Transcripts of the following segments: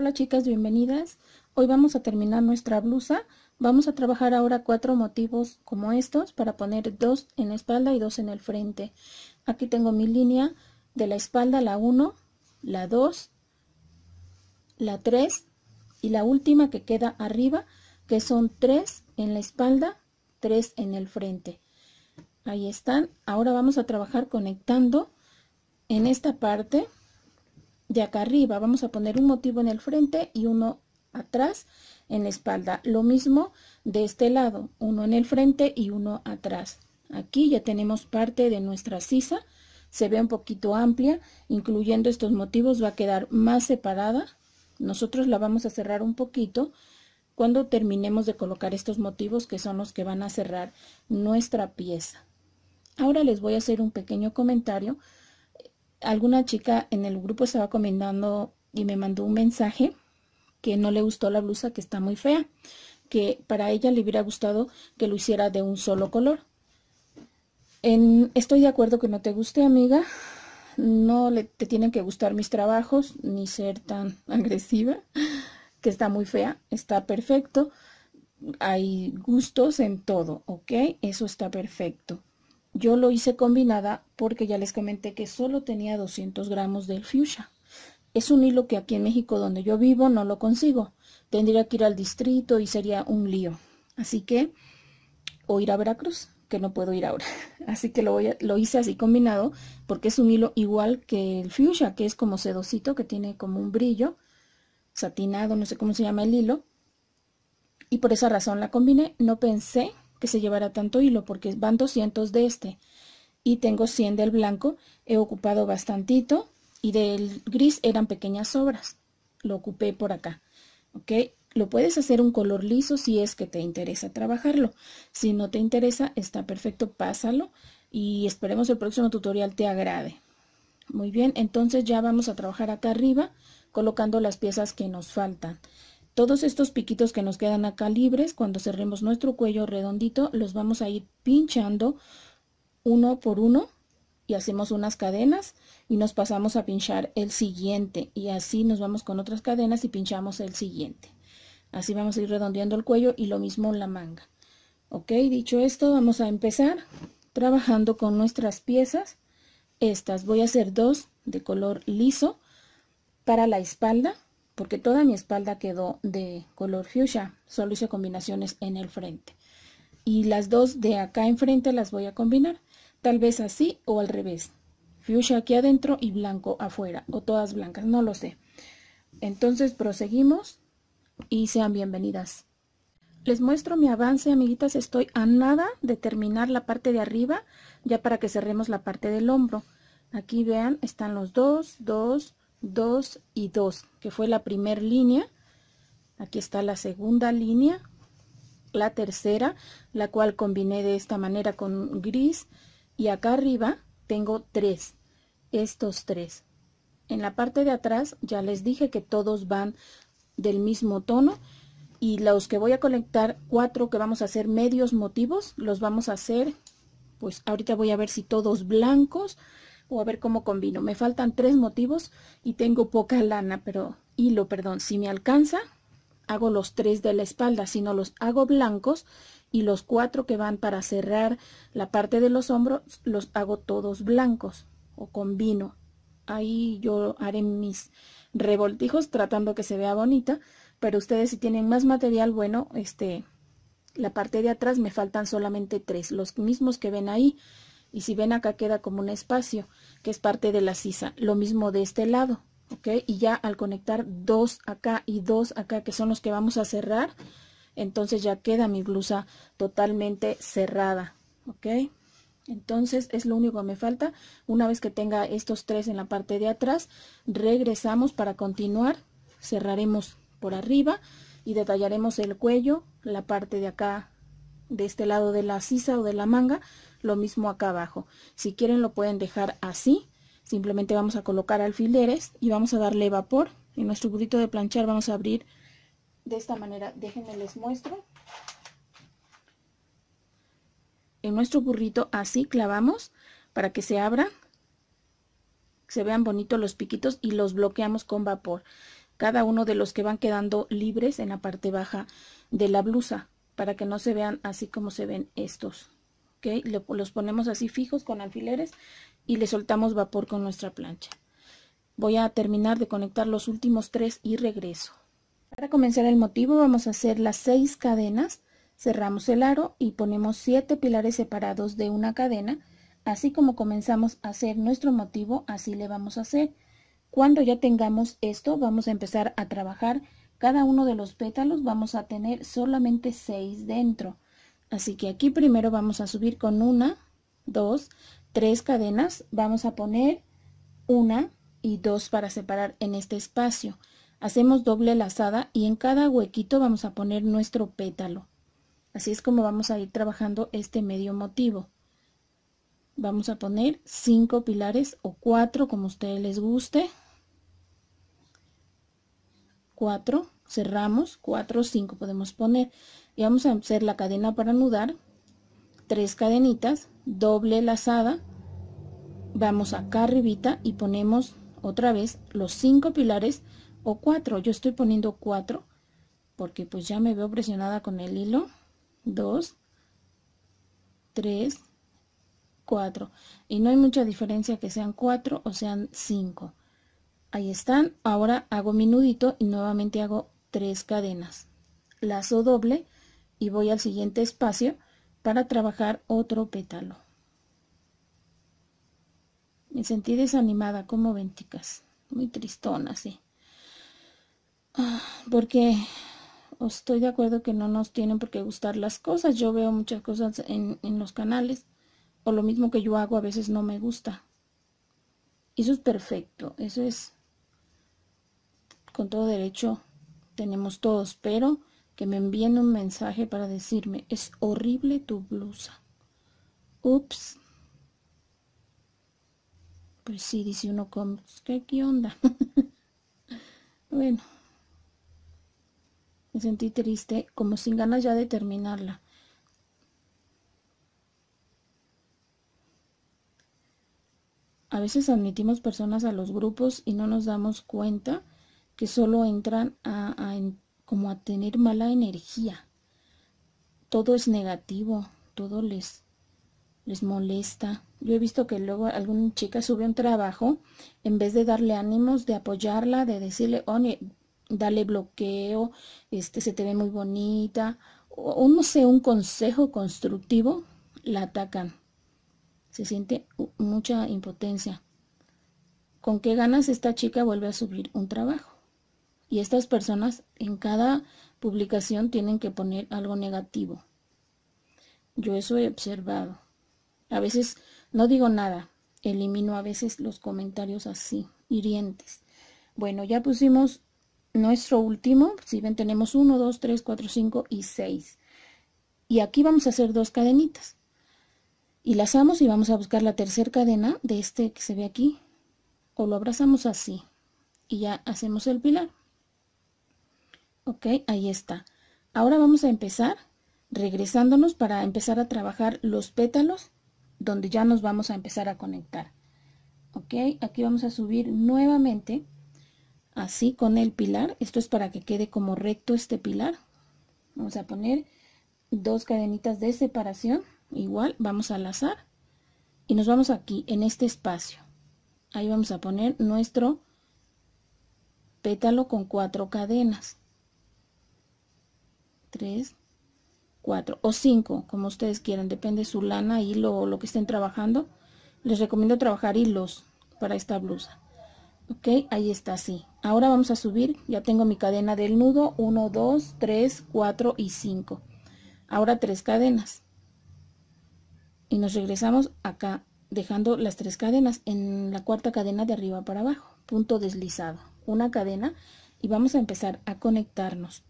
Hola chicas, bienvenidas. Hoy vamos a terminar nuestra blusa. Vamos a trabajar ahora cuatro motivos como estos para poner dos en la espalda y dos en el frente. Aquí tengo mi línea de la espalda, la 1, la 2, la 3 y la última que queda arriba, que son 3 en la espalda, 3 en el frente. Ahí están. Ahora vamos a trabajar conectando en esta parte de acá arriba. Vamos a poner un motivo en el frente y uno atrás en la espalda. Lo mismo de este lado, uno en el frente y uno atrás. Aquí ya tenemos parte de nuestra sisa. Se ve un poquito amplia, incluyendo estos motivos va a quedar más separada. Nosotros la vamos a cerrar un poquito cuando terminemos de colocar estos motivos que son los que van a cerrar nuestra pieza. Ahora les voy a hacer un pequeño comentario alguna chica en el grupo estaba comentando y me mandó un mensaje que no le gustó la blusa, que está muy fea, que para ella le hubiera gustado que lo hiciera de un solo color. estoy de acuerdo que no te guste, amiga. No te tienen que gustar mis trabajos, ni ser tan agresiva, que está muy fea, está perfecto. Hay gustos en todo, ¿ok? Eso está perfecto. Yo lo hice combinada porque ya les comenté que solo tenía 200 gramos del fuchsia. Es un hilo que aquí en México donde yo vivo no lo consigo. Tendría que ir al distrito y sería un lío. Así que, o ir a Veracruz, que no puedo ir ahora. Así que lo, lo hice así combinado porque es un hilo igual que el fuchsia, que es como sedosito, que tiene como un brillo satinado, no sé cómo se llama el hilo. Y por esa razón la combiné. No pensé que se llevará tanto hilo porque van 200 de este y tengo 100 del blanco, he ocupado bastantito y del gris eran pequeñas sobras, lo ocupé por acá, ¿ok? Lo puedes hacer un color liso si es que te interesa trabajarlo, si no te interesa está perfecto, pásalo y esperemos el próximo tutorial te agrade. Muy bien, entonces ya vamos a trabajar acá arriba colocando las piezas que nos faltan. Todos estos piquitos que nos quedan acá libres, cuando cerremos nuestro cuello redondito, los vamos a ir pinchando uno por uno y hacemos unas cadenas y nos pasamos a pinchar el siguiente y así nos vamos con otras cadenas y pinchamos el siguiente. Así vamos a ir redondeando el cuello y lo mismo en la manga. Ok, dicho esto, vamos a empezar trabajando con nuestras piezas. Estas voy a hacer dos de color liso para la espalda porque toda mi espalda quedó de color fuchsia, solo hice combinaciones en el frente. Y las dos de acá enfrente las voy a combinar, tal vez así o al revés. Fuchsia aquí adentro y blanco afuera, o todas blancas, no lo sé. Entonces proseguimos y sean bienvenidas. Les muestro mi avance, amiguitas, estoy a nada de terminar la parte de arriba, ya para que cerremos la parte del hombro. Aquí vean, están los dos, dos, 2 y 2, que fue la primera línea. Aquí está la segunda línea, la tercera, la cual combiné de esta manera con gris. Y acá arriba tengo 3, estos tres En la parte de atrás ya les dije que todos van del mismo tono. Y los que voy a conectar, cuatro que vamos a hacer medios motivos, los vamos a hacer, pues ahorita voy a ver si todos blancos o a ver cómo combino. Me faltan tres motivos y tengo poca lana, pero hilo, perdón. Si me alcanza, hago los tres de la espalda, si no los hago blancos y los cuatro que van para cerrar la parte de los hombros los hago todos blancos o combino. Ahí yo haré mis revoltijos tratando que se vea bonita, pero ustedes si tienen más material, bueno, este, la parte de atrás me faltan solamente tres, los mismos que ven ahí. Y si ven acá queda como un espacio, que es parte de la sisa. Lo mismo de este lado, ¿ok? Y ya al conectar dos acá y dos acá, que son los que vamos a cerrar, entonces ya queda mi blusa totalmente cerrada, ¿ok? Entonces es lo único que me falta. Una vez que tenga estos tres en la parte de atrás, regresamos para continuar. Cerraremos por arriba y detallaremos el cuello, la parte de acá, de este lado de la sisa o de la manga, lo mismo acá abajo. Si quieren lo pueden dejar así. Simplemente vamos a colocar alfileres y vamos a darle vapor. En nuestro burrito de planchar vamos a abrir de esta manera. Déjenme les muestro. En nuestro burrito así clavamos para que se abran. Se vean bonitos los piquitos y los bloqueamos con vapor. Cada uno de los que van quedando libres en la parte baja de la blusa para que no se vean así como se ven estos los ponemos así fijos con alfileres y le soltamos vapor con nuestra plancha. Voy a terminar de conectar los últimos tres y regreso. Para comenzar el motivo vamos a hacer las seis cadenas, cerramos el aro y ponemos siete pilares separados de una cadena, así como comenzamos a hacer nuestro motivo, así le vamos a hacer. Cuando ya tengamos esto, vamos a empezar a trabajar cada uno de los pétalos, vamos a tener solamente seis dentro. Así que aquí primero vamos a subir con una, dos, tres cadenas. Vamos a poner una y dos para separar en este espacio. Hacemos doble lazada y en cada huequito vamos a poner nuestro pétalo. Así es como vamos a ir trabajando este medio motivo. Vamos a poner cinco pilares o cuatro como a ustedes les guste. Cuatro, cerramos, o cinco podemos poner y vamos a hacer la cadena para anudar tres cadenitas doble lazada vamos acá arribita y ponemos otra vez los cinco pilares o cuatro yo estoy poniendo cuatro porque pues ya me veo presionada con el hilo 2 Tres. Cuatro. y no hay mucha diferencia que sean cuatro o sean cinco ahí están ahora hago mi nudito y nuevamente hago tres cadenas lazo doble y voy al siguiente espacio para trabajar otro pétalo. Me sentí desanimada, como venticas, muy tristona, sí. Ah, porque estoy de acuerdo que no nos tienen por qué gustar las cosas. Yo veo muchas cosas en, en los canales, o lo mismo que yo hago a veces no me gusta. Eso es perfecto, eso es con todo derecho tenemos todos, pero que me envíen un mensaje para decirme, es horrible tu blusa. Ups. Pues sí, dice uno, ¿cómo? Pues, ¿qué, qué onda? bueno, me sentí triste, como sin ganas ya de terminarla. A veces admitimos personas a los grupos y no nos damos cuenta que solo entran a, a, como a tener mala energía. Todo es negativo, todo les, les molesta. Yo he visto que luego alguna chica sube un trabajo, en vez de darle ánimos, de apoyarla, de decirle, oye, oh, dale bloqueo, este, se te ve muy bonita, o no sé, un consejo constructivo, la atacan. Se siente mucha impotencia. ¿Con qué ganas esta chica vuelve a subir un trabajo? Y estas personas en cada publicación tienen que poner algo negativo. Yo eso he observado. A veces no digo nada, elimino a veces los comentarios así, hirientes. Bueno, ya pusimos nuestro último, si ven tenemos 1, 2, 3, 4, 5 y 6. Y aquí vamos a hacer dos cadenitas. Y lazamos y vamos a buscar la tercera cadena de este que se ve aquí. O lo abrazamos así y ya hacemos el pilar. Ok, ahí está. Ahora vamos a empezar regresándonos para empezar a trabajar los pétalos donde ya nos vamos a empezar a conectar. Ok, aquí vamos a subir nuevamente así con el pilar. Esto es para que quede como recto este pilar. Vamos a poner dos cadenitas de separación. Igual vamos a lazar y nos vamos aquí en este espacio. Ahí vamos a poner nuestro pétalo con cuatro cadenas 3, 4 o 5, como ustedes quieran, depende su lana, hilo o lo que estén trabajando. Les recomiendo trabajar hilos para esta blusa. Ok, ahí está así. Ahora vamos a subir, ya tengo mi cadena del nudo, 1, 2, 3, 4 y 5. Ahora tres cadenas. Y nos regresamos acá, dejando las tres cadenas en la cuarta cadena de arriba para abajo, punto deslizado. Una cadena y vamos a empezar a conectarnos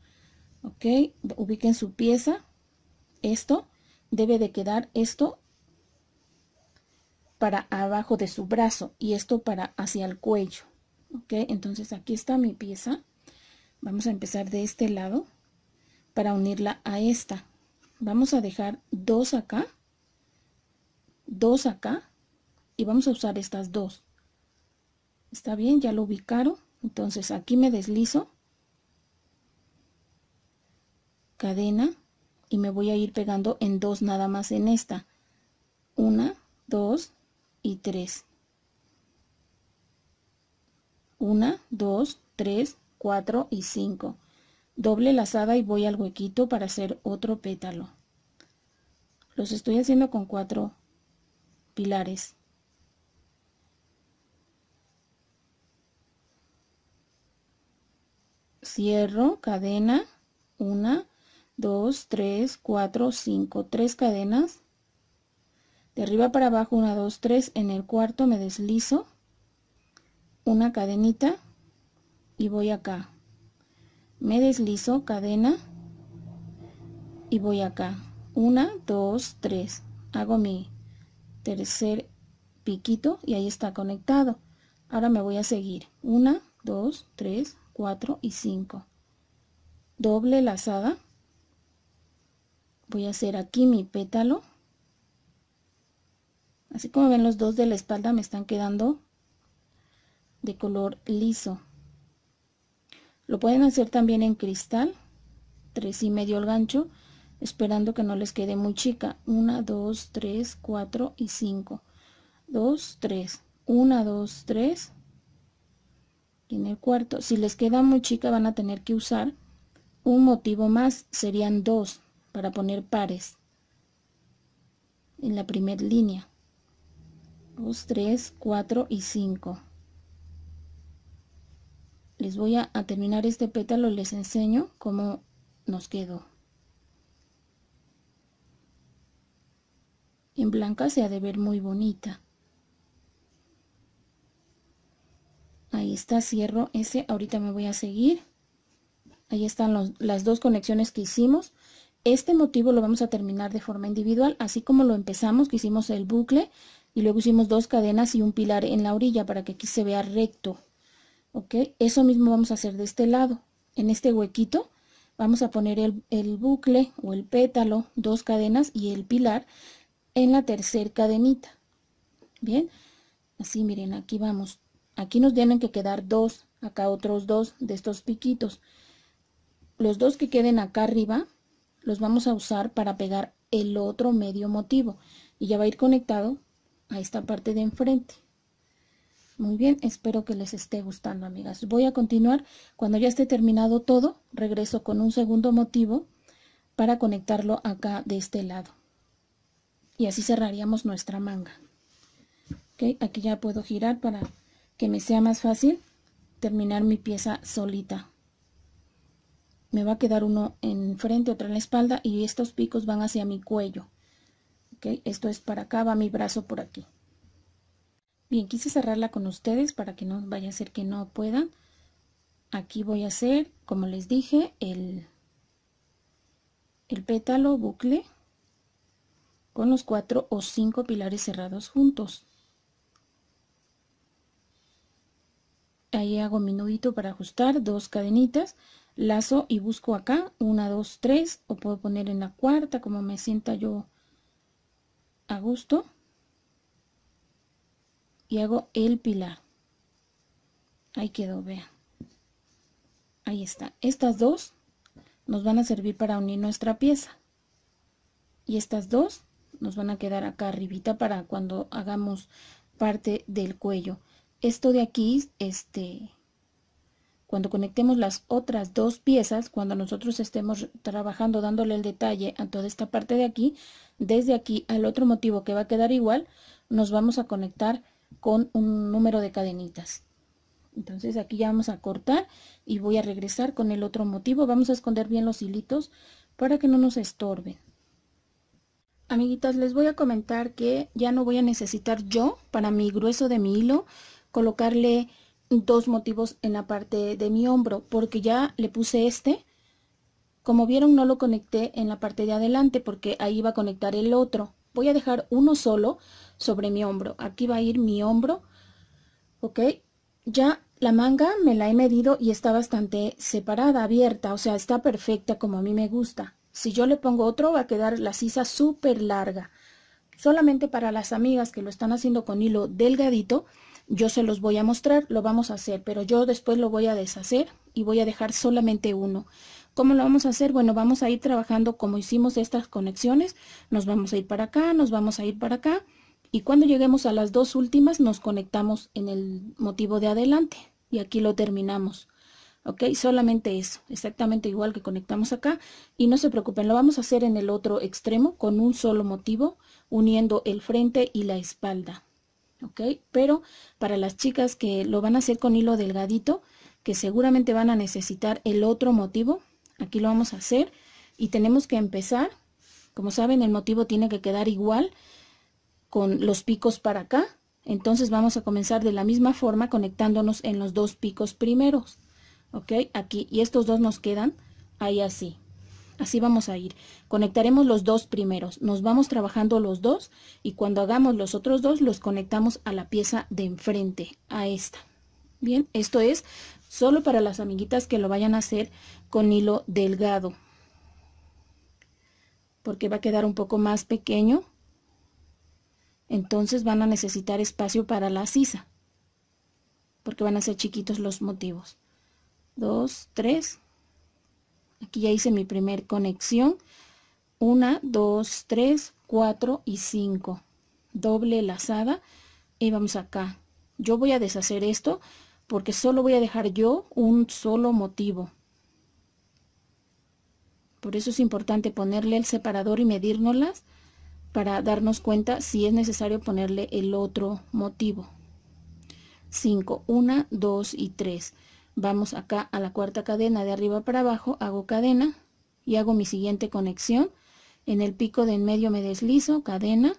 ok ubiquen su pieza esto debe de quedar esto para abajo de su brazo y esto para hacia el cuello ok entonces aquí está mi pieza vamos a empezar de este lado para unirla a esta vamos a dejar dos acá dos acá y vamos a usar estas dos está bien ya lo ubicaron entonces aquí me deslizo cadena y me voy a ir pegando en dos nada más en esta una dos y tres una dos tres cuatro y cinco doble lazada y voy al huequito para hacer otro pétalo los estoy haciendo con cuatro pilares cierro cadena una 2, 3, 4, 5, 3 cadenas. De arriba para abajo, 1, 2, 3. En el cuarto me deslizo. Una cadenita. Y voy acá. Me deslizo, cadena. Y voy acá. 1, 2, 3. Hago mi tercer piquito y ahí está conectado. Ahora me voy a seguir. 1, 2, 3, 4 y 5. Doble lazada voy a hacer aquí mi pétalo así como ven los dos de la espalda me están quedando de color liso lo pueden hacer también en cristal tres y medio el gancho esperando que no les quede muy chica Una, dos, tres, cuatro y cinco. Dos, tres. Una, dos, tres. y en el cuarto si les queda muy chica van a tener que usar un motivo más serían dos para poner pares en la primera línea. 2, 3, 4 y 5. Les voy a, terminar este pétalo, les enseño cómo nos quedó. En blanca se ha de ver muy bonita. Ahí está, cierro ese. Ahorita me voy a seguir. Ahí están las dos conexiones que hicimos. Este motivo lo vamos a terminar de forma individual, así como lo empezamos, que hicimos el bucle y luego hicimos dos cadenas y un pilar en la orilla para que aquí se vea recto. ¿Ok? Eso mismo vamos a hacer de este lado. En este huequito vamos a poner el, el bucle o el pétalo, dos cadenas y el pilar en la tercer cadenita. Bien, así miren, aquí vamos. Aquí nos tienen que quedar dos, acá otros dos de estos piquitos. Los dos que queden acá arriba los vamos a usar para pegar el otro medio motivo y ya va a ir conectado a esta parte de enfrente. Muy bien, espero que les esté gustando, amigas. Voy a continuar. Cuando ya esté terminado todo, regreso con un segundo motivo para conectarlo acá de este lado. Y así cerraríamos nuestra manga. Aquí ya puedo girar para que me sea más fácil terminar mi pieza solita me va a quedar uno en frente, otro en la espalda y estos picos van hacia mi cuello. ¿Okay? Esto es para acá, va mi brazo por aquí. Bien, quise cerrarla con ustedes para que no vaya a ser que no puedan. Aquí voy a hacer, como les dije, el, el pétalo bucle con los cuatro o cinco pilares cerrados juntos. Ahí hago mi para ajustar, dos cadenitas lazo y busco acá, una, dos, tres, o puedo poner en la cuarta, como me sienta yo a gusto. Y hago el pilar. Ahí quedó, vean. Ahí está. Estas dos nos van a servir para unir nuestra pieza. Y estas dos nos van a quedar acá arribita para cuando hagamos parte del cuello. Esto de aquí, este, cuando conectemos las otras dos piezas, cuando nosotros estemos trabajando dándole el detalle a toda esta parte de aquí, desde aquí al otro motivo que va a quedar igual, nos vamos a conectar con un número de cadenitas. Entonces aquí ya vamos a cortar y voy a regresar con el otro motivo. Vamos a esconder bien los hilitos para que no nos estorben. Amiguitas, les voy a comentar que ya no voy a necesitar yo para mi grueso de mi hilo colocarle dos motivos en la parte de mi hombro, porque ya le puse este. Como vieron, no lo conecté en la parte de adelante porque ahí va a conectar el otro. Voy a dejar uno solo sobre mi hombro. Aquí va a ir mi hombro, ¿ok? Ya la manga me la he medido y está bastante separada, abierta, o sea, está perfecta como a mí me gusta. Si yo le pongo otro, va a quedar la sisa súper larga. Solamente para las amigas que lo están haciendo con hilo delgadito, yo se los voy a mostrar, lo vamos a hacer, pero yo después lo voy a deshacer y voy a dejar solamente uno. ¿Cómo lo vamos a hacer? Bueno, vamos a ir trabajando como hicimos estas conexiones, nos vamos a ir para acá, nos vamos a ir para acá, y cuando lleguemos a las dos últimas nos conectamos en el motivo de adelante, y aquí lo terminamos. ¿ok? Solamente eso, exactamente igual que conectamos acá. Y no se preocupen, lo vamos a hacer en el otro extremo con un solo motivo, uniendo el frente y la espalda. Pero para las chicas que lo van a hacer con hilo delgadito, que seguramente van a necesitar el otro motivo, aquí lo vamos a hacer y tenemos que empezar, como saben el motivo tiene que quedar igual con los picos para acá, entonces vamos a comenzar de la misma forma conectándonos en los dos picos primeros, ¿ok? Aquí, y estos dos nos quedan ahí así, Así vamos a ir. Conectaremos los dos primeros. Nos vamos trabajando los dos y cuando hagamos los otros dos los conectamos a la pieza de enfrente, a esta. Bien, esto es solo para las amiguitas que lo vayan a hacer con hilo delgado. Porque va a quedar un poco más pequeño. Entonces van a necesitar espacio para la sisa. Porque van a ser chiquitos los motivos. Dos, tres, Aquí ya hice mi primer conexión. 1, 2, 3, 4 y 5. Doble lazada. Y vamos acá. Yo voy a deshacer esto porque solo voy a dejar yo un solo motivo. Por eso es importante ponerle el separador y medírnoslas para darnos cuenta si es necesario ponerle el otro motivo. 5, 1, 2 y 3 vamos acá a la cuarta cadena de arriba para abajo, hago cadena y hago mi siguiente conexión. En el pico de en medio me deslizo, cadena,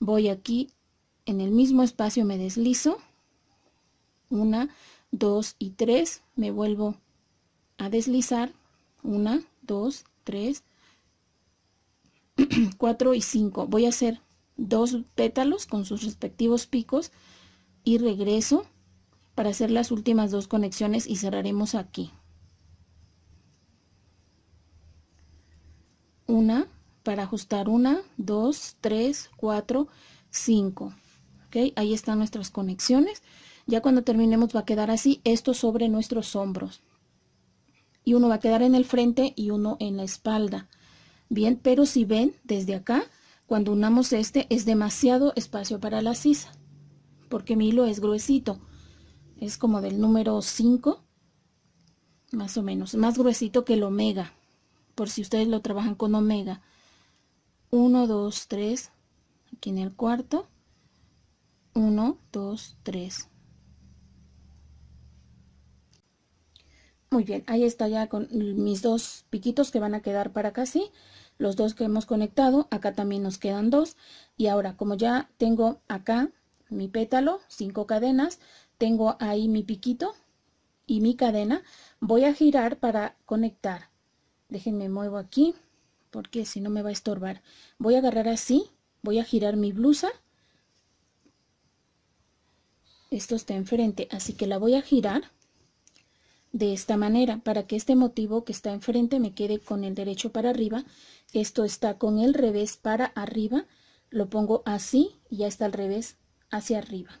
voy aquí en el mismo espacio me deslizo, una, dos y tres, me vuelvo a deslizar, una, dos, tres, cuatro y cinco. Voy a hacer dos pétalos con sus respectivos picos y regreso para hacer las últimas dos conexiones y cerraremos aquí. Una para ajustar una, dos, tres, cuatro, cinco. ¿Ok? Ahí están nuestras conexiones. Ya cuando terminemos va a quedar así, esto sobre nuestros hombros. Y uno va a quedar en el frente y uno en la espalda. Bien, pero si ven desde acá, cuando unamos este es demasiado espacio para la sisa, porque mi hilo es gruesito es como del número 5, más o menos, más gruesito que el omega, por si ustedes lo trabajan con omega. 1, 2, 3, aquí en el cuarto, 1, 2, 3. Muy bien, ahí está ya con mis dos piquitos que van a quedar para acá, Los dos que hemos conectado, acá también nos quedan dos. Y ahora, como ya tengo acá mi pétalo, cinco cadenas, tengo ahí mi piquito y mi cadena, voy a girar para conectar. Déjenme muevo aquí porque si no me va a estorbar. Voy a agarrar así, voy a girar mi blusa. Esto está enfrente, así que la voy a girar de esta manera para que este motivo que está enfrente me quede con el derecho para arriba. Esto está con el revés para arriba. Lo pongo así y ya está al revés hacia arriba.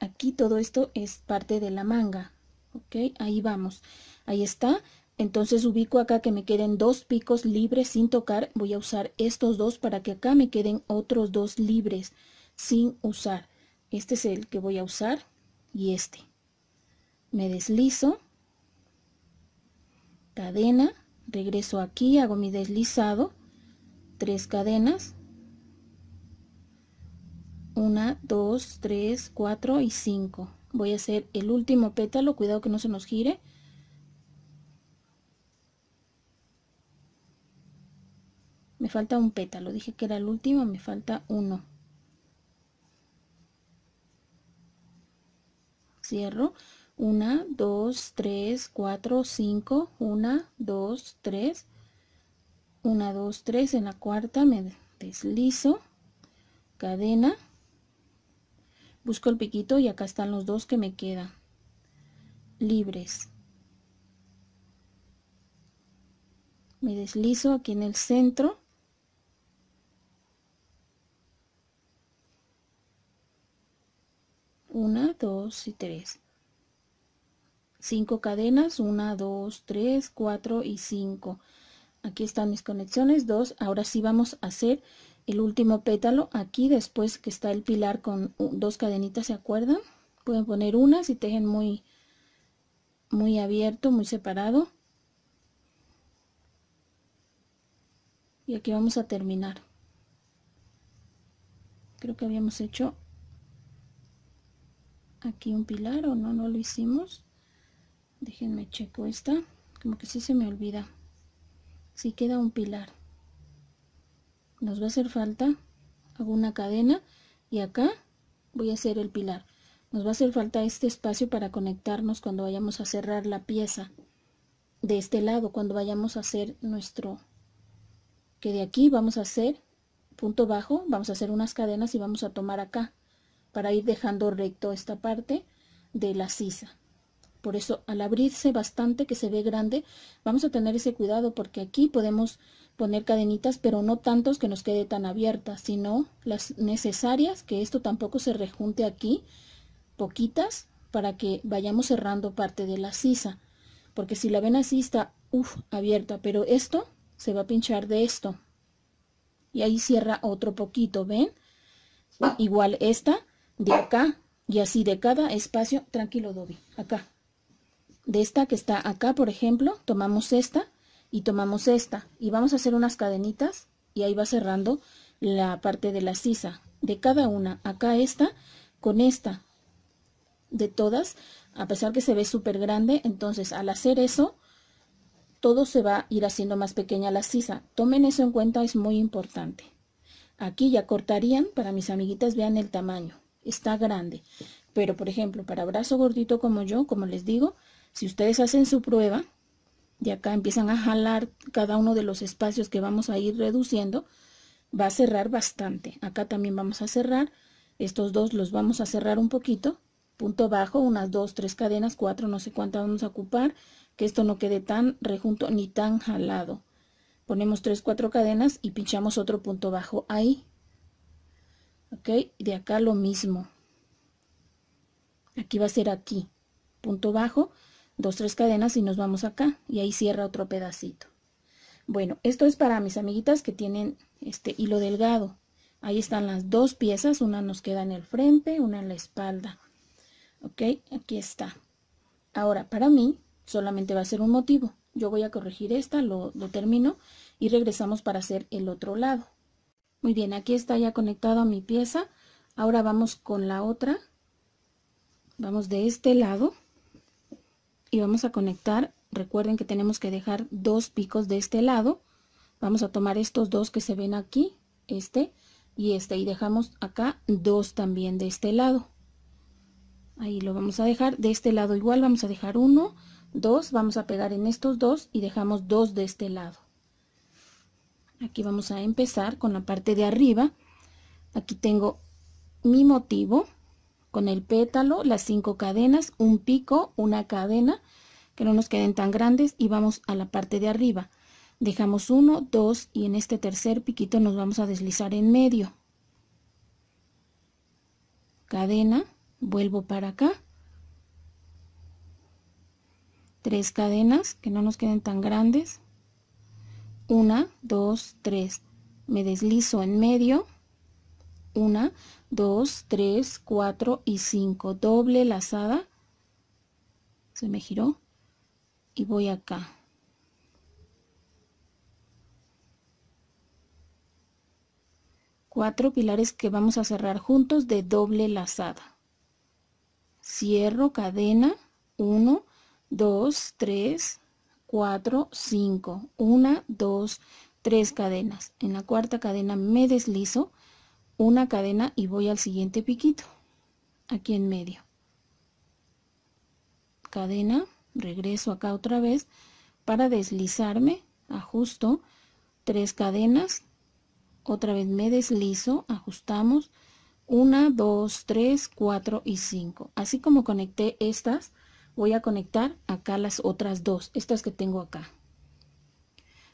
Aquí todo esto es parte de la manga, ¿ok? Ahí vamos, ahí está. Entonces ubico acá que me queden dos picos libres sin tocar. Voy a usar estos dos para que acá me queden otros dos libres sin usar. Este es el que voy a usar y este. Me deslizo, cadena, regreso aquí, hago mi deslizado, tres cadenas, 1, 2, 3, 4 y 5. Voy a hacer el último pétalo, cuidado que no se nos gire. Me falta un pétalo, dije que era el último, me falta uno. Cierro. 1, 2, 3, 4, 5, 1, 2, 3, 1, 2, 3, en la cuarta me deslizo, cadena, Busco el piquito y acá están los dos que me quedan. Libres. Me deslizo aquí en el centro. Una, dos y tres. Cinco cadenas, una, dos, tres, cuatro y cinco. Aquí están mis conexiones, dos. Ahora sí vamos a hacer el último pétalo aquí después que está el pilar con dos cadenitas se acuerdan pueden poner una si tejen muy muy abierto muy separado y aquí vamos a terminar creo que habíamos hecho aquí un pilar o no no lo hicimos déjenme checo esta como que si sí se me olvida si queda un pilar nos va a hacer falta, alguna una cadena y acá voy a hacer el pilar. Nos va a hacer falta este espacio para conectarnos cuando vayamos a cerrar la pieza de este lado, cuando vayamos a hacer nuestro, que de aquí vamos a hacer punto bajo, vamos a hacer unas cadenas y vamos a tomar acá para ir dejando recto esta parte de la sisa. Por eso al abrirse bastante que se ve grande, vamos a tener ese cuidado porque aquí podemos poner cadenitas, pero no tantos que nos quede tan abiertas, sino las necesarias, que esto tampoco se rejunte aquí, poquitas, para que vayamos cerrando parte de la sisa, porque si la ven así está, abierta, pero esto se va a pinchar de esto, y ahí cierra otro poquito, ¿ven? Igual esta, de acá, y así de cada espacio, tranquilo dobi acá. De esta que está acá, por ejemplo, tomamos esta, y tomamos esta y vamos a hacer unas cadenitas y ahí va cerrando la parte de la sisa de cada una acá esta con esta de todas a pesar que se ve súper grande entonces al hacer eso todo se va a ir haciendo más pequeña la sisa tomen eso en cuenta es muy importante aquí ya cortarían para mis amiguitas vean el tamaño está grande pero por ejemplo para brazo gordito como yo como les digo si ustedes hacen su prueba de acá empiezan a jalar cada uno de los espacios que vamos a ir reduciendo, va a cerrar bastante. Acá también vamos a cerrar, estos dos los vamos a cerrar un poquito, punto bajo, unas dos, tres cadenas, cuatro, no sé cuántas vamos a ocupar, que esto no quede tan rejunto ni tan jalado. Ponemos tres, cuatro cadenas y pinchamos otro punto bajo ahí. Ok, de acá lo mismo. Aquí va a ser aquí, punto bajo, dos, tres cadenas y nos vamos acá y ahí cierra otro pedacito. Bueno, esto es para mis amiguitas que tienen este hilo delgado. Ahí están las dos piezas, una nos queda en el frente, una en la espalda. Ok, aquí está. Ahora, para mí, solamente va a ser un motivo. Yo voy a corregir esta, lo, lo termino y regresamos para hacer el otro lado. Muy bien, aquí está ya conectado a mi pieza. Ahora vamos con la otra. Vamos de este lado y vamos a conectar. Recuerden que tenemos que dejar dos picos de este lado. Vamos a tomar estos dos que se ven aquí, este y este, y dejamos acá dos también de este lado. Ahí lo vamos a dejar. De este lado igual vamos a dejar uno, dos, vamos a pegar en estos dos y dejamos dos de este lado. Aquí vamos a empezar con la parte de arriba. Aquí tengo mi motivo con el pétalo, las cinco cadenas, un pico, una cadena, que no nos queden tan grandes y vamos a la parte de arriba. Dejamos uno, dos y en este tercer piquito nos vamos a deslizar en medio. Cadena, vuelvo para acá. Tres cadenas que no nos queden tan grandes. Una, dos, tres. Me deslizo en medio 1, 2, 3, 4 y 5. Doble lazada. Se me giró. Y voy acá. Cuatro pilares que vamos a cerrar juntos de doble lazada. Cierro cadena. 1, 2, 3, 4, 5. 1, 2, 3 cadenas. En la cuarta cadena me deslizo una cadena y voy al siguiente piquito aquí en medio cadena regreso acá otra vez para deslizarme ajusto tres cadenas otra vez me deslizo ajustamos una, dos, tres, cuatro y cinco, así como conecté estas voy a conectar acá las otras dos estas que tengo acá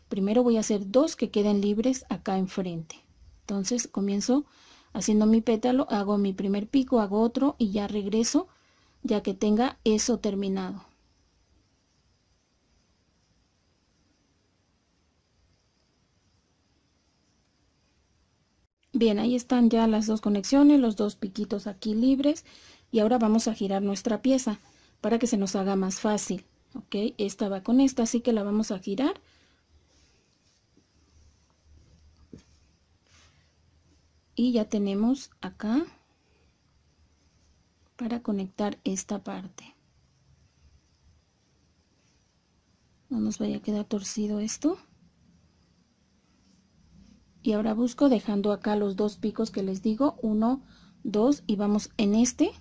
primero voy a hacer dos que queden libres acá enfrente entonces comienzo haciendo mi pétalo, hago mi primer pico, hago otro y ya regreso ya que tenga eso terminado. Bien, ahí están ya las dos conexiones, los dos piquitos aquí libres y ahora vamos a girar nuestra pieza para que se nos haga más fácil. Ok, esta va con esta, así que la vamos a girar y ya tenemos acá para conectar esta parte no nos vaya a quedar torcido esto y ahora busco dejando acá los dos picos que les digo uno dos y vamos en este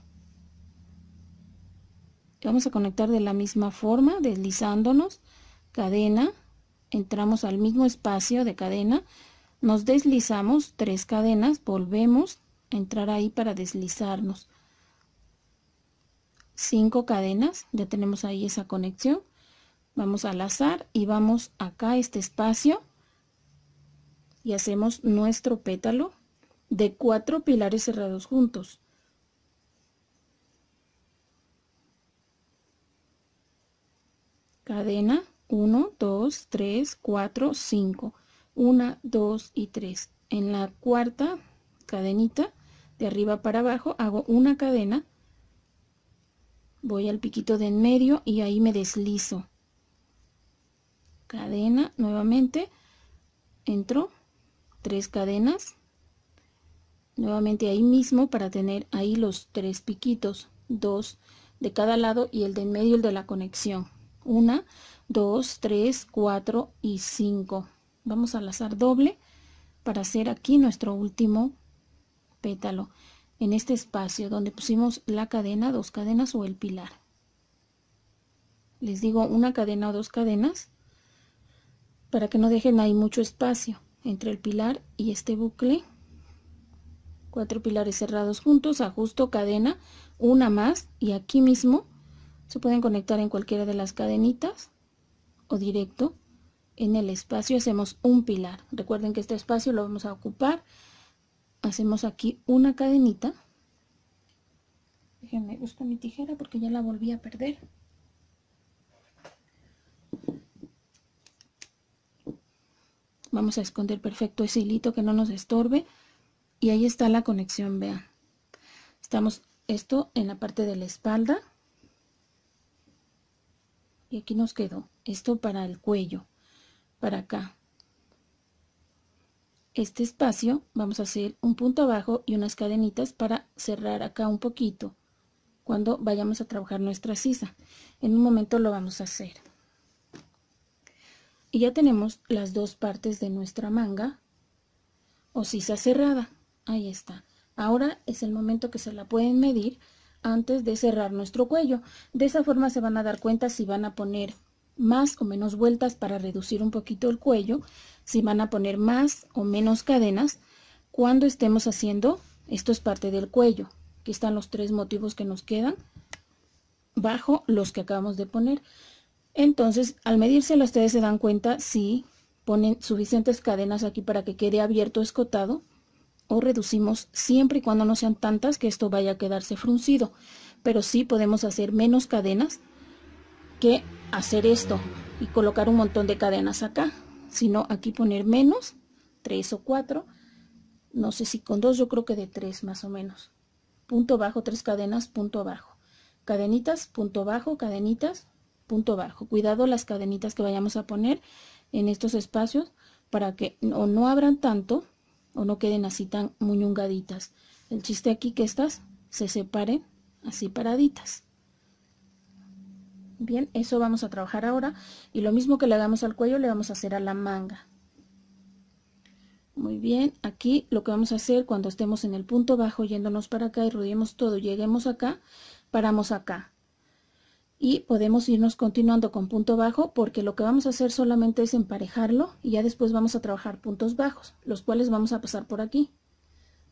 vamos a conectar de la misma forma deslizándonos cadena entramos al mismo espacio de cadena nos deslizamos tres cadenas, volvemos a entrar ahí para deslizarnos. Cinco cadenas, ya tenemos ahí esa conexión. Vamos al azar y vamos acá a este espacio y hacemos nuestro pétalo de cuatro pilares cerrados juntos. Cadena 1, 2, 3, 4, 5. 1, 2 y 3. En la cuarta cadenita, de arriba para abajo, hago una cadena, voy al piquito de en medio y ahí me deslizo. Cadena, nuevamente, entro, tres cadenas, nuevamente ahí mismo para tener ahí los tres piquitos, dos de cada lado y el de en medio, el de la conexión. Una, dos, tres, cuatro y cinco vamos a lazar doble para hacer aquí nuestro último pétalo en este espacio donde pusimos la cadena dos cadenas o el pilar les digo una cadena o dos cadenas para que no dejen ahí mucho espacio entre el pilar y este bucle cuatro pilares cerrados juntos ajusto cadena una más y aquí mismo se pueden conectar en cualquiera de las cadenitas o directo en el espacio hacemos un pilar. Recuerden que este espacio lo vamos a ocupar. Hacemos aquí una cadenita. Déjenme, buscar mi tijera porque ya la volví a perder. Vamos a esconder perfecto ese hilito que no nos estorbe. Y ahí está la conexión, vean. Estamos esto en la parte de la espalda. Y aquí nos quedó esto para el cuello para acá. Este espacio vamos a hacer un punto abajo y unas cadenitas para cerrar acá un poquito cuando vayamos a trabajar nuestra sisa. En un momento lo vamos a hacer. Y ya tenemos las dos partes de nuestra manga o sisa cerrada. Ahí está. Ahora es el momento que se la pueden medir antes de cerrar nuestro cuello. De esa forma se van a dar cuenta si van a poner más o menos vueltas para reducir un poquito el cuello, si van a poner más o menos cadenas cuando estemos haciendo, esto es parte del cuello, que están los tres motivos que nos quedan bajo los que acabamos de poner. Entonces, al medírselo ustedes se dan cuenta si ponen suficientes cadenas aquí para que quede abierto escotado o reducimos siempre y cuando no sean tantas que esto vaya a quedarse fruncido. Pero sí podemos hacer menos cadenas que hacer esto y colocar un montón de cadenas acá, sino aquí poner menos, tres o cuatro, no sé si con dos, yo creo que de tres más o menos. Punto bajo, tres cadenas, punto bajo. Cadenitas, punto bajo, cadenitas, punto bajo. Cuidado las cadenitas que vayamos a poner en estos espacios para que o no abran tanto o no queden así tan muñungaditas. El chiste aquí que estas se separen así paraditas. Bien, eso vamos a trabajar ahora y lo mismo que le hagamos al cuello le vamos a hacer a la manga. Muy bien, aquí lo que vamos a hacer cuando estemos en el punto bajo yéndonos para acá y rodeemos todo, lleguemos acá, paramos acá. Y podemos irnos continuando con punto bajo porque lo que vamos a hacer solamente es emparejarlo y ya después vamos a trabajar puntos bajos, los cuales vamos a pasar por aquí,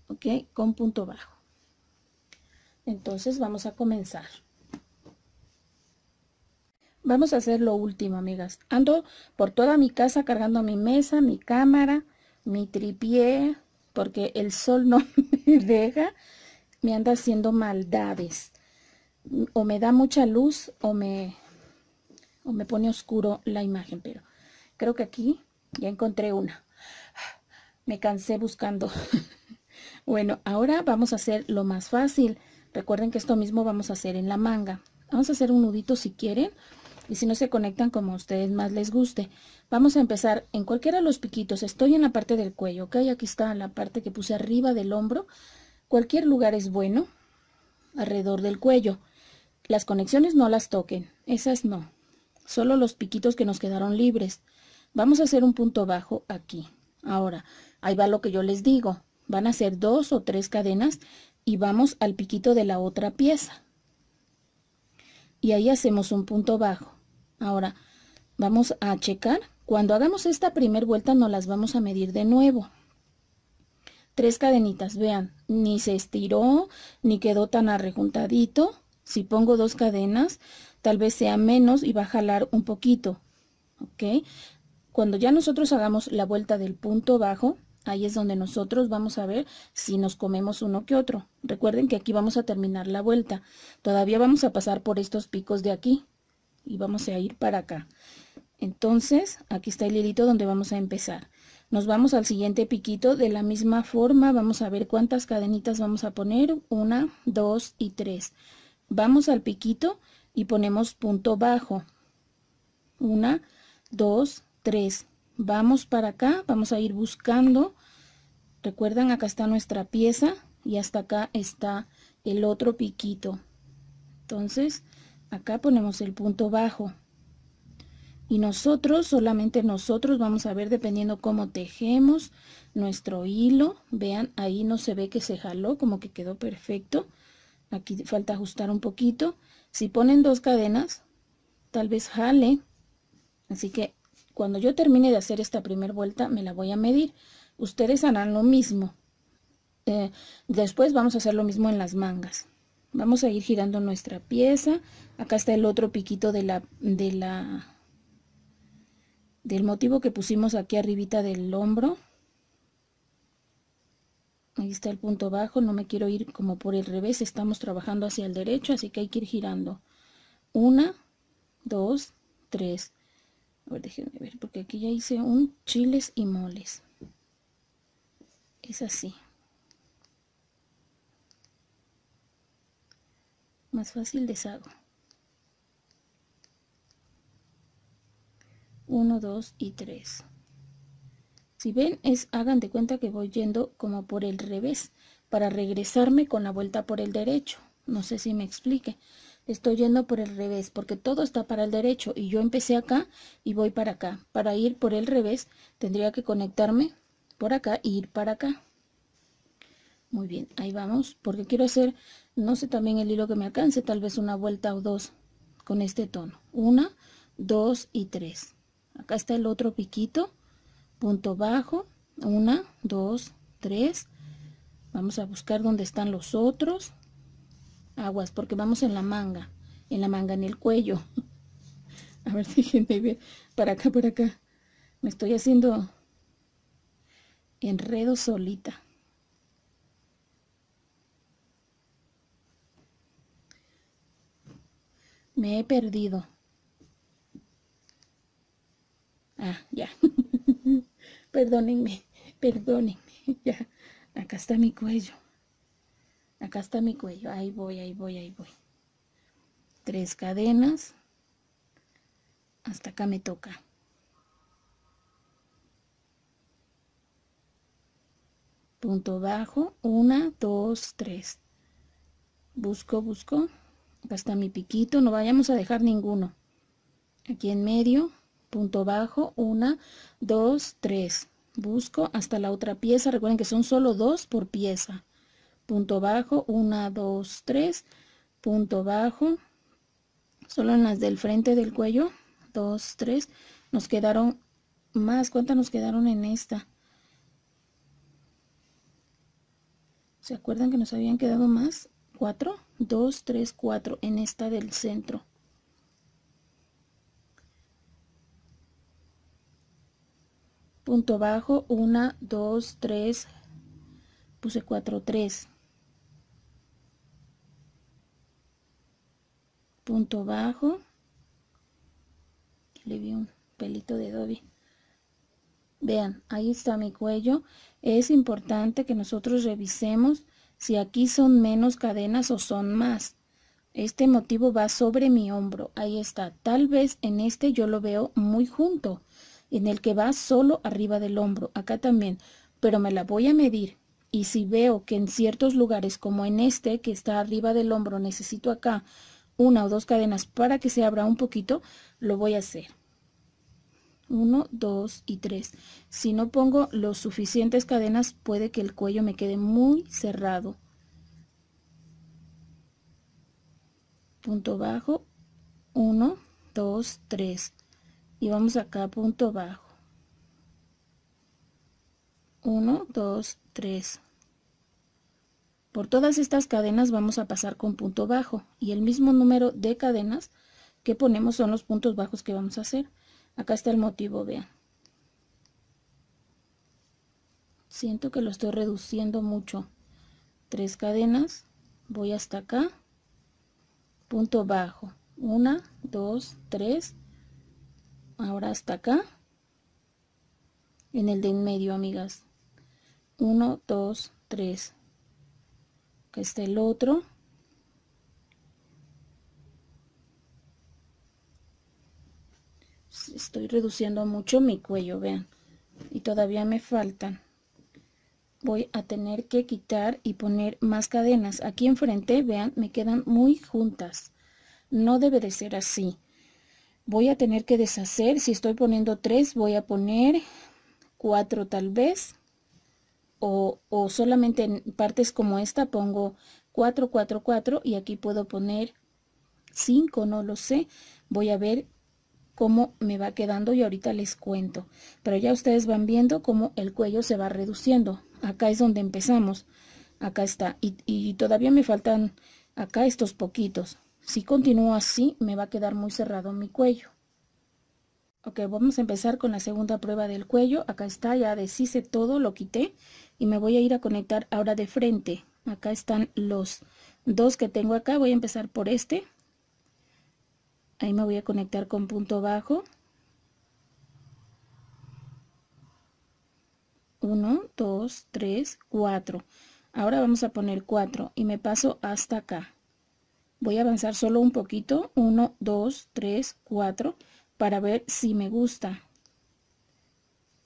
¿ok? Con punto bajo. Entonces vamos a comenzar. Vamos a hacer lo último, amigas. Ando por toda mi casa cargando mi mesa, mi cámara, mi tripié, porque el sol no me deja. Me anda haciendo maldades. O me da mucha luz o me, o me pone oscuro la imagen, pero creo que aquí ya encontré una. Me cansé buscando. bueno, ahora vamos a hacer lo más fácil. Recuerden que esto mismo vamos a hacer en la manga. Vamos a hacer un nudito si quieren y si no se conectan como a ustedes más les guste. Vamos a empezar en cualquiera de los piquitos. Estoy en la parte del cuello, ¿ok? Aquí está la parte que puse arriba del hombro. Cualquier lugar es bueno alrededor del cuello. Las conexiones no las toquen, esas no. Solo los piquitos que nos quedaron libres. Vamos a hacer un punto bajo aquí. Ahora, ahí va lo que yo les digo. Van a hacer dos o tres cadenas y vamos al piquito de la otra pieza. Y ahí hacemos un punto bajo. Ahora, vamos a checar. Cuando hagamos esta primer vuelta, no las vamos a medir de nuevo. Tres cadenitas, vean, ni se estiró, ni quedó tan arrejuntadito. Si pongo dos cadenas, tal vez sea menos y va a jalar un poquito, ¿ok? Cuando ya nosotros hagamos la vuelta del punto bajo, ahí es donde nosotros vamos a ver si nos comemos uno que otro. Recuerden que aquí vamos a terminar la vuelta. Todavía vamos a pasar por estos picos de aquí, y vamos a ir para acá. Entonces, aquí está el hilito donde vamos a empezar. Nos vamos al siguiente piquito de la misma forma. Vamos a ver cuántas cadenitas vamos a poner. Una, dos y tres. Vamos al piquito y ponemos punto bajo. Una, dos, tres. Vamos para acá. Vamos a ir buscando. Recuerdan, acá está nuestra pieza y hasta acá está el otro piquito. Entonces, acá ponemos el punto bajo y nosotros, solamente nosotros vamos a ver dependiendo cómo tejemos nuestro hilo. Vean, ahí no se ve que se jaló, como que quedó perfecto. Aquí falta ajustar un poquito. Si ponen dos cadenas, tal vez jale. Así que cuando yo termine de hacer esta primera vuelta, me la voy a medir. Ustedes harán lo mismo. Eh, después vamos a hacer lo mismo en las mangas vamos a ir girando nuestra pieza acá está el otro piquito de la de la del motivo que pusimos aquí arribita del hombro ahí está el punto bajo no me quiero ir como por el revés estamos trabajando hacia el derecho así que hay que ir girando una dos tres a ver déjenme ver porque aquí ya hice un chiles y moles es así más fácil deshago 1 2 y 3 si ven es hagan de cuenta que voy yendo como por el revés para regresarme con la vuelta por el derecho no sé si me explique estoy yendo por el revés porque todo está para el derecho y yo empecé acá y voy para acá para ir por el revés tendría que conectarme por acá e ir para acá muy bien, ahí vamos, porque quiero hacer, no sé también el hilo que me alcance, tal vez una vuelta o dos con este tono. Una, dos y tres. Acá está el otro piquito, punto bajo, una, dos, tres. Vamos a buscar dónde están los otros. Aguas, porque vamos en la manga, en la manga, en el cuello. a ver, gente ve para acá, para acá. Me estoy haciendo enredo solita. Me he perdido. Ah, ya. perdónenme, perdónenme. Ya. Acá está mi cuello. Acá está mi cuello. Ahí voy, ahí voy, ahí voy. Tres cadenas. Hasta acá me toca. Punto bajo. Una, dos, tres. Busco, busco hasta mi piquito no vayamos a dejar ninguno aquí en medio punto bajo una dos tres busco hasta la otra pieza recuerden que son solo dos por pieza punto bajo una dos tres punto bajo solo en las del frente del cuello dos tres nos quedaron más cuántas nos quedaron en esta se acuerdan que nos habían quedado más 4 2 3 4 en esta del centro punto bajo 1 2 3 puse 4 3 punto bajo le vi un pelito de doble vean ahí está mi cuello es importante que nosotros revisemos si aquí son menos cadenas o son más. Este motivo va sobre mi hombro, ahí está. Tal vez en este yo lo veo muy junto, en el que va solo arriba del hombro, acá también, pero me la voy a medir. Y si veo que en ciertos lugares, como en este, que está arriba del hombro, necesito acá una o dos cadenas para que se abra un poquito, lo voy a hacer. 1, 2 y 3. Si no pongo los suficientes cadenas, puede que el cuello me quede muy cerrado. Punto bajo, 1, 2, 3. Y vamos acá, punto bajo. 1, 2, 3. Por todas estas cadenas vamos a pasar con punto bajo y el mismo número de cadenas que ponemos son los puntos bajos que vamos a hacer. Acá está el motivo, vean. Siento que lo estoy reduciendo mucho. Tres cadenas, voy hasta acá, punto bajo. Una, dos, tres. Ahora hasta acá. En el de en medio, amigas. Uno, dos, tres. Acá está el otro. estoy reduciendo mucho mi cuello, vean. Y todavía me faltan. Voy a tener que quitar y poner más cadenas. Aquí enfrente, vean, me quedan muy juntas. No debe de ser así. Voy a tener que deshacer. Si estoy poniendo tres, voy a poner cuatro tal vez. O, o solamente en partes como esta pongo cuatro, cuatro, cuatro y aquí puedo poner 5, no lo sé. Voy a ver cómo me va quedando y ahorita les cuento. Pero ya ustedes van viendo cómo el cuello se va reduciendo. Acá es donde empezamos. Acá está. Y, y todavía me faltan acá estos poquitos. Si continúo así, me va a quedar muy cerrado mi cuello. Ok, vamos a empezar con la segunda prueba del cuello. Acá está, ya deshice todo, lo quité y me voy a ir a conectar ahora de frente. Acá están los dos que tengo acá. Voy a empezar por este ahí me voy a conectar con punto bajo 1 2 3 4 ahora vamos a poner 4 y me paso hasta acá voy a avanzar solo un poquito 1 2 3 4 para ver si me gusta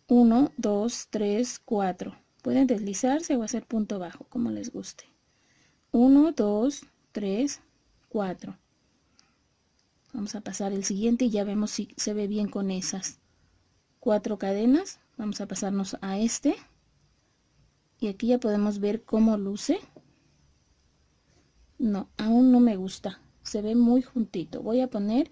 1 2 3 4 pueden deslizarse o hacer punto bajo como les guste 1 2 3 4 Vamos a pasar el siguiente y ya vemos si se ve bien con esas cuatro cadenas. Vamos a pasarnos a este. Y aquí ya podemos ver cómo luce. No, aún no me gusta. Se ve muy juntito. Voy a poner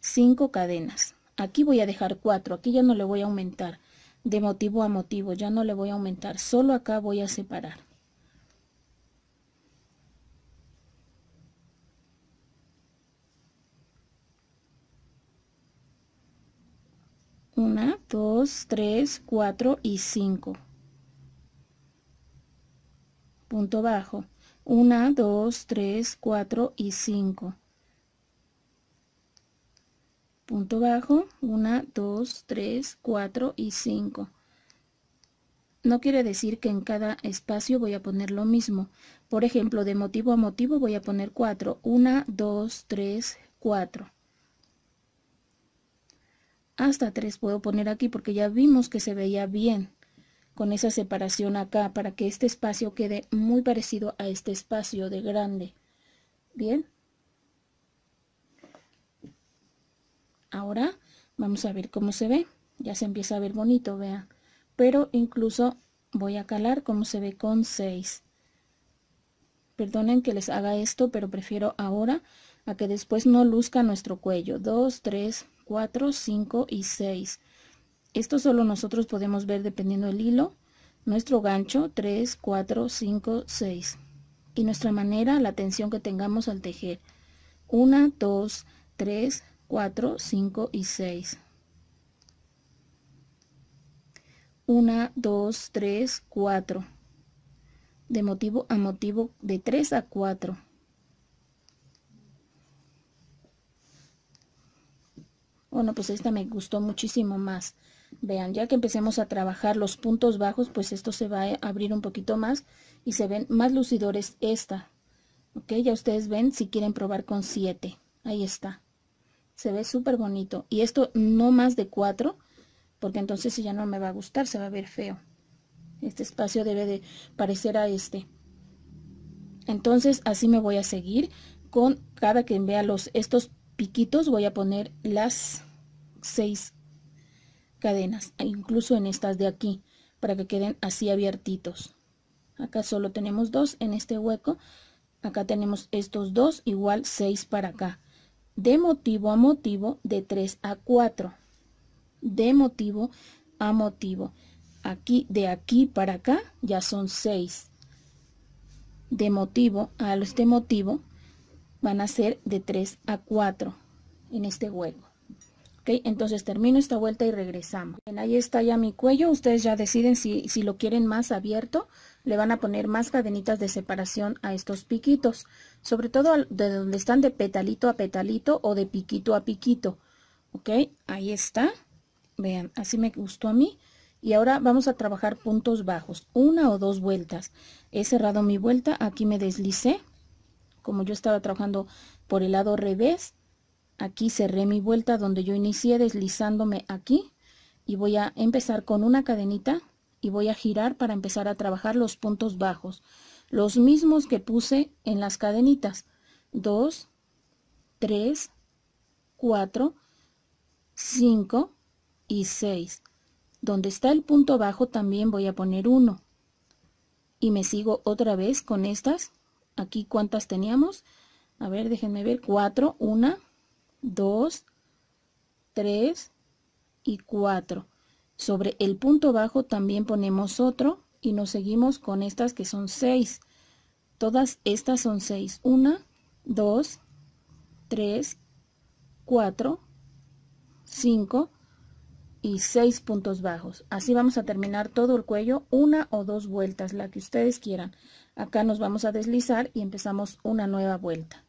cinco cadenas. Aquí voy a dejar cuatro. Aquí ya no le voy a aumentar de motivo a motivo. Ya no le voy a aumentar. Solo acá voy a separar. 1, 2, 3, 4 y 5. Punto bajo. 1, 2, 3, 4 y 5. Punto bajo. 1, 2, 3, 4 y 5. No quiere decir que en cada espacio voy a poner lo mismo. Por ejemplo, de motivo a motivo voy a poner 4. 1, 2, 3, 4 hasta tres puedo poner aquí porque ya vimos que se veía bien con esa separación acá para que este espacio quede muy parecido a este espacio de grande. Bien. Ahora vamos a ver cómo se ve. Ya se empieza a ver bonito, vean. Pero incluso voy a calar cómo se ve con 6. Perdonen que les haga esto, pero prefiero ahora a que después no luzca nuestro cuello. Dos, tres... 4, 5 y 6. Esto solo nosotros podemos ver dependiendo del hilo. Nuestro gancho 3, 4, 5, 6. Y nuestra manera, la tensión que tengamos al tejer. 1, 2, 3, 4, 5 y 6. 1, 2, 3, 4. De motivo a motivo de 3 a 4. Bueno, pues esta me gustó muchísimo más. Vean, ya que empecemos a trabajar los puntos bajos, pues esto se va a abrir un poquito más y se ven más lucidores esta. Ok, ya ustedes ven si quieren probar con 7. Ahí está. Se ve súper bonito. Y esto no más de 4, porque entonces si ya no me va a gustar, se va a ver feo. Este espacio debe de parecer a este. Entonces así me voy a seguir con cada que vea los, estos piquitos voy a poner las seis cadenas, e incluso en estas de aquí, para que queden así abiertitos. Acá solo tenemos dos en este hueco, acá tenemos estos dos, igual seis para acá. De motivo a motivo, de 3 a 4. De motivo a motivo. Aquí, de aquí para acá, ya son seis. De motivo a este motivo, van a ser de 3 a 4 en este hueco. ¿Ok? Entonces termino esta vuelta y regresamos. ahí está ya mi cuello. Ustedes ya deciden si, si lo quieren más abierto. Le van a poner más cadenitas de separación a estos piquitos. Sobre todo de donde están de petalito a petalito o de piquito a piquito. ¿Ok? Ahí está. Vean, así me gustó a mí. Y ahora vamos a trabajar puntos bajos. Una o dos vueltas. He cerrado mi vuelta. Aquí me deslicé como yo estaba trabajando por el lado revés, aquí cerré mi vuelta donde yo inicié deslizándome aquí y voy a empezar con una cadenita y voy a girar para empezar a trabajar los puntos bajos, los mismos que puse en las cadenitas, 2, 3, 4, 5 y 6. Donde está el punto bajo también voy a poner uno y me sigo otra vez con estas aquí cuántas teníamos. A ver, déjenme ver. 4, 1, 2, 3 y 4. Sobre el punto bajo también ponemos otro y nos seguimos con estas que son 6. Todas estas son 6. 1, 2, 3, 4, 5 y 6 puntos bajos. Así vamos a terminar todo el cuello, una o dos vueltas, la que ustedes quieran acá nos vamos a deslizar y empezamos una nueva vuelta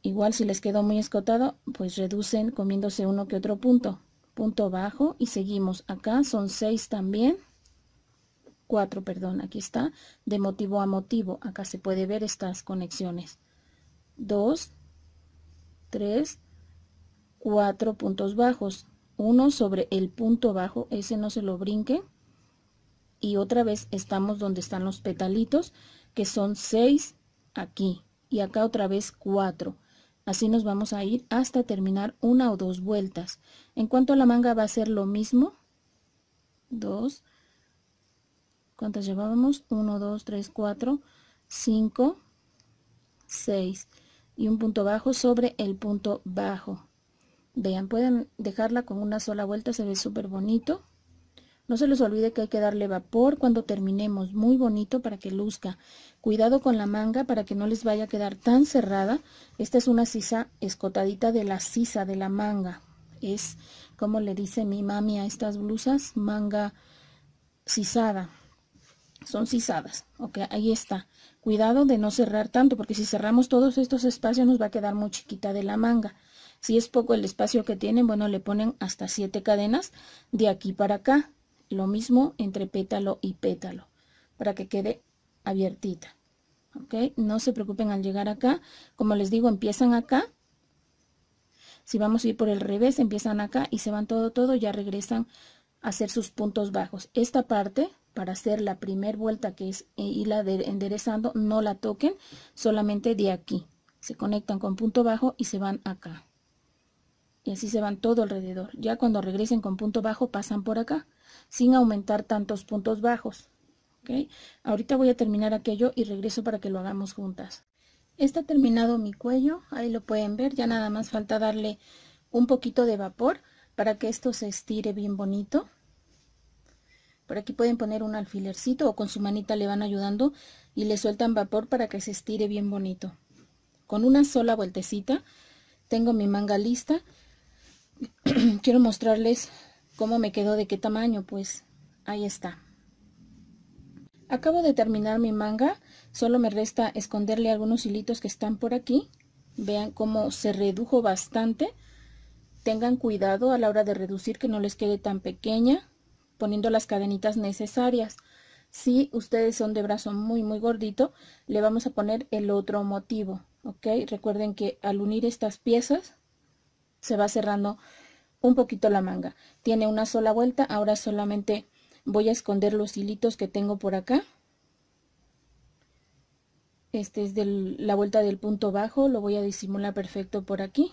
igual si les quedó muy escotado pues reducen comiéndose uno que otro punto punto bajo y seguimos acá son seis también cuatro, perdón aquí está de motivo a motivo acá se puede ver estas conexiones dos, tres, cuatro puntos bajos uno sobre el punto bajo ese no se lo brinque y otra vez estamos donde están los petalitos que son 6 aquí y acá otra vez 4 así nos vamos a ir hasta terminar una o dos vueltas en cuanto a la manga va a ser lo mismo 2 ¿cuántas llevábamos? 1, 2, 3, 4 5 6 y un punto bajo sobre el punto bajo vean pueden dejarla con una sola vuelta se ve súper bonito no se les olvide que hay que darle vapor cuando terminemos, muy bonito para que luzca. Cuidado con la manga para que no les vaya a quedar tan cerrada. Esta es una sisa escotadita de la sisa, de la manga. Es como le dice mi mami a estas blusas, manga sisada. Son sisadas, ok, ahí está. Cuidado de no cerrar tanto, porque si cerramos todos estos espacios nos va a quedar muy chiquita de la manga. Si es poco el espacio que tienen, bueno, le ponen hasta siete cadenas de aquí para acá lo mismo entre pétalo y pétalo para que quede abiertita. ¿Ok? No se preocupen al llegar acá. Como les digo, empiezan acá. Si vamos a ir por el revés, empiezan acá y se van todo, todo, ya regresan a hacer sus puntos bajos. Esta parte, para hacer la primer vuelta que es eh, irla enderezando, no la toquen, solamente de aquí. Se conectan con punto bajo y se van acá. Y así se van todo alrededor. Ya cuando regresen con punto bajo pasan por acá, sin aumentar tantos puntos bajos. Ahorita voy a terminar aquello y regreso para que lo hagamos juntas. Está terminado mi cuello, ahí lo pueden ver, ya nada más falta darle un poquito de vapor para que esto se estire bien bonito. Por aquí pueden poner un alfilercito o con su manita le van ayudando y le sueltan vapor para que se estire bien bonito. Con una sola vueltecita tengo mi manga lista quiero mostrarles cómo me quedó, de qué tamaño, pues ahí está. Acabo de terminar mi manga, solo me resta esconderle algunos hilitos que están por aquí. Vean cómo se redujo bastante. Tengan cuidado a la hora de reducir que no les quede tan pequeña, poniendo las cadenitas necesarias. Si ustedes son de brazo muy muy gordito, le vamos a poner el otro motivo, ¿ok? Recuerden que al unir estas piezas se va cerrando un poquito la manga. Tiene una sola vuelta, ahora solamente voy a esconder los hilitos que tengo por acá. Este es de la vuelta del punto bajo, lo voy a disimular perfecto por aquí.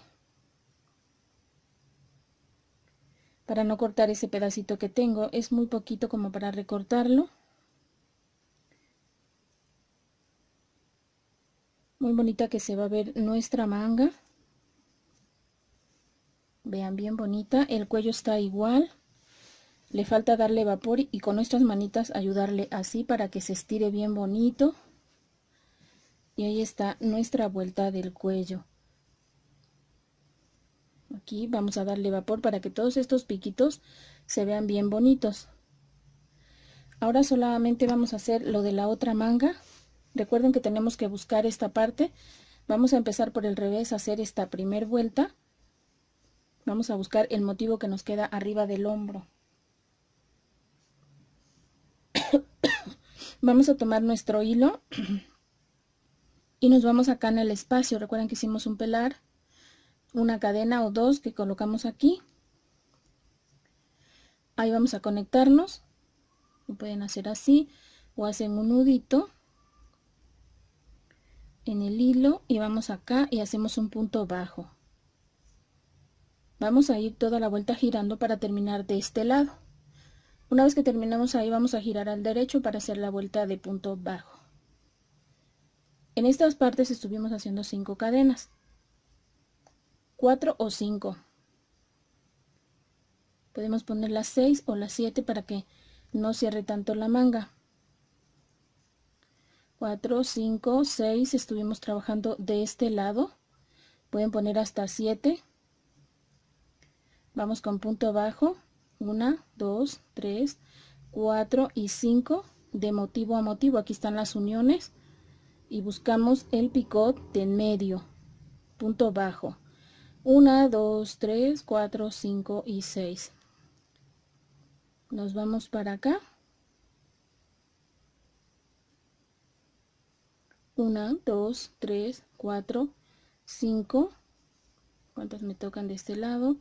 Para no cortar ese pedacito que tengo, es muy poquito como para recortarlo. Muy bonita que se va a ver nuestra manga. Vean, bien bonita. El cuello está igual. Le falta darle vapor y con nuestras manitas ayudarle así para que se estire bien bonito. Y ahí está nuestra vuelta del cuello. Aquí vamos a darle vapor para que todos estos piquitos se vean bien bonitos. Ahora solamente vamos a hacer lo de la otra manga. Recuerden que tenemos que buscar esta parte. Vamos a empezar por el revés, a hacer esta primer vuelta. Vamos a buscar el motivo que nos queda arriba del hombro. vamos a tomar nuestro hilo y nos vamos acá en el espacio. Recuerden que hicimos un pelar, una cadena o dos que colocamos aquí. Ahí vamos a conectarnos. Lo pueden hacer así o hacen un nudito en el hilo y vamos acá y hacemos un punto bajo vamos a ir toda la vuelta girando para terminar de este lado una vez que terminamos ahí vamos a girar al derecho para hacer la vuelta de punto bajo en estas partes estuvimos haciendo 5 cadenas 4 o 5 podemos poner las 6 o las 7 para que no cierre tanto la manga 4, 5, 6 estuvimos trabajando de este lado pueden poner hasta 7 vamos con punto bajo 1 2 3 4 y 5 de motivo a motivo aquí están las uniones y buscamos el picot de en medio punto bajo 1 2 3 4 5 y 6 nos vamos para acá 1 2 3 4 5 cuántas me tocan de este lado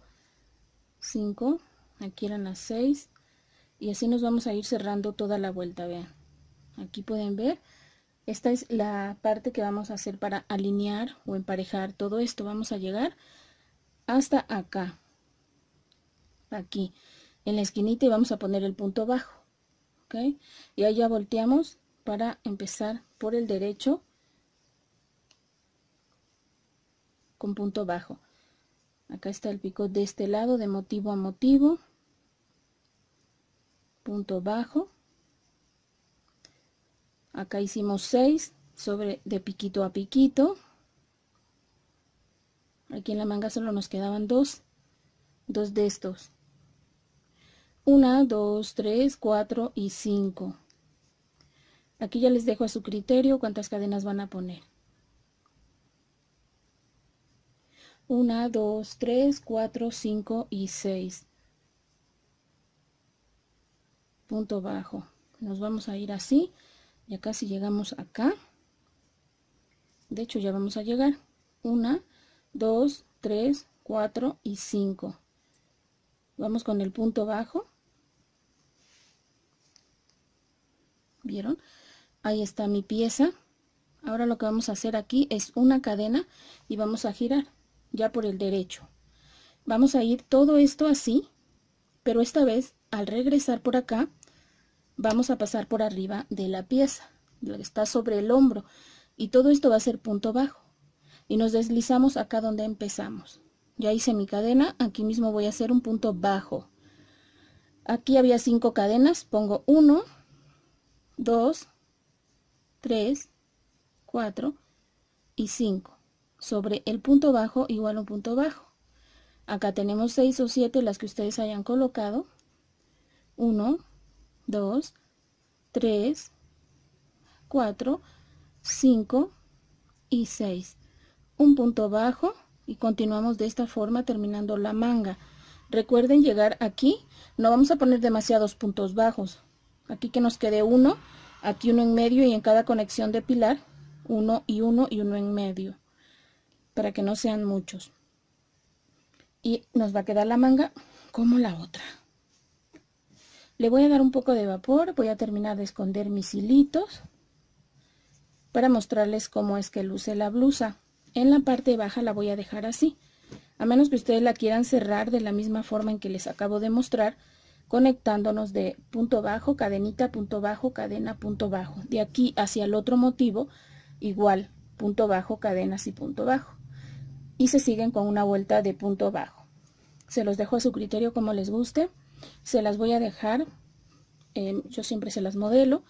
5 aquí eran las 6 y así nos vamos a ir cerrando toda la vuelta vean aquí pueden ver esta es la parte que vamos a hacer para alinear o emparejar todo esto vamos a llegar hasta acá aquí en la esquinita y vamos a poner el punto bajo ok y allá volteamos para empezar por el derecho con punto bajo acá está el pico de este lado de motivo a motivo punto bajo acá hicimos 6 sobre de piquito a piquito aquí en la manga solo nos quedaban dos dos de estos 1 2 3 4 y 5 aquí ya les dejo a su criterio cuántas cadenas van a poner 1, 2, 3, 4, 5 y 6. Punto bajo. Nos vamos a ir así. y acá si llegamos acá. De hecho, ya vamos a llegar. 1, 2, 3, 4 y 5. Vamos con el punto bajo. ¿Vieron? Ahí está mi pieza. Ahora lo que vamos a hacer aquí es una cadena y vamos a girar ya por el derecho. Vamos a ir todo esto así, pero esta vez al regresar por acá, vamos a pasar por arriba de la pieza, que está sobre el hombro, y todo esto va a ser punto bajo. Y nos deslizamos acá donde empezamos. Ya hice mi cadena, aquí mismo voy a hacer un punto bajo. Aquí había cinco cadenas, pongo 1, 2, 3, 4 y 5 sobre el punto bajo igual un punto bajo. Acá tenemos seis o siete, las que ustedes hayan colocado. 1, 2, 3, 4, 5 y 6. Un punto bajo y continuamos de esta forma terminando la manga. Recuerden llegar aquí, no vamos a poner demasiados puntos bajos. Aquí que nos quede uno, aquí uno en medio y en cada conexión de pilar, uno y uno y uno en medio para que no sean muchos. Y nos va a quedar la manga como la otra. Le voy a dar un poco de vapor, voy a terminar de esconder mis hilitos para mostrarles cómo es que luce la blusa. En la parte baja la voy a dejar así, a menos que ustedes la quieran cerrar de la misma forma en que les acabo de mostrar, conectándonos de punto bajo, cadenita, punto bajo, cadena, punto bajo. De aquí hacia el otro motivo, igual, punto bajo, cadenas y punto bajo y se siguen con una vuelta de punto bajo. Se los dejo a su criterio como les guste. Se las voy a dejar, em, yo siempre se las modelo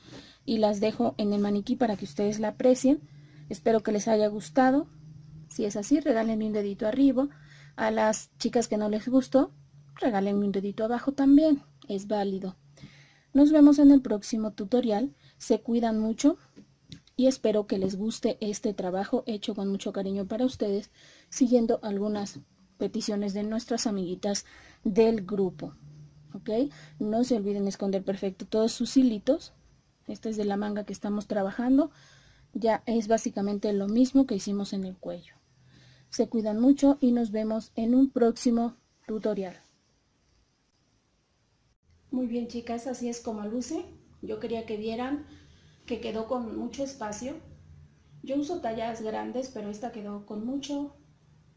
y las dejo en el maniquí para que ustedes la aprecien. Espero que les haya gustado. Si es así, regálenme un dedito arriba. A las chicas que no les gustó, regálenme un dedito abajo también. Es válido. Nos vemos en el próximo tutorial. Se cuidan mucho y espero que les guste este trabajo hecho con mucho cariño para ustedes, siguiendo algunas peticiones de nuestras amiguitas del grupo. ¿Ok? No se olviden esconder perfecto todos sus hilitos. Esta es de la manga que estamos trabajando. Ya es básicamente lo mismo que hicimos en el cuello. Se cuidan mucho y nos vemos en un próximo tutorial. Muy bien chicas, así es como luce. Yo quería que vieran que quedó con mucho espacio. Yo uso tallas grandes, pero esta quedó con mucho,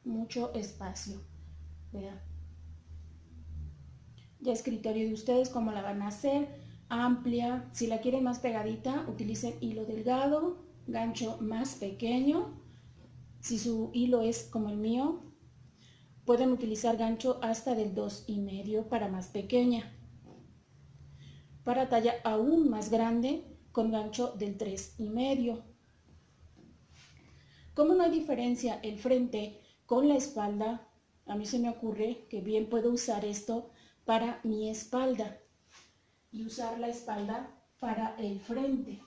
mucho espacio. Vean. Ya escritorio de ustedes cómo la van a hacer. Amplia. Si la quieren más pegadita, utilicen hilo delgado, gancho más pequeño. Si su hilo es como el mío, pueden utilizar gancho hasta del y medio para más pequeña. Para talla aún más grande, con gancho del 3 y medio. Como no hay diferencia el frente con la espalda, a mí se me ocurre que bien puedo usar esto para mi espalda y usar la espalda para el frente.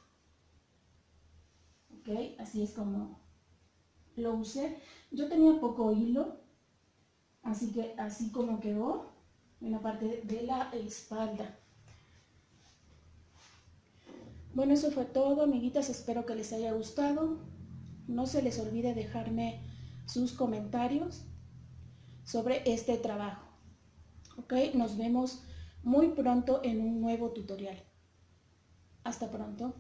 ¿Ok? Así es como lo usé. Yo tenía poco hilo, así que así como quedó en la parte de la espalda. Bueno, eso fue todo, amiguitas. Espero que les haya gustado. No se les olvide dejarme sus comentarios sobre este trabajo. ¿Ok? Nos vemos muy pronto en un nuevo tutorial. Hasta pronto.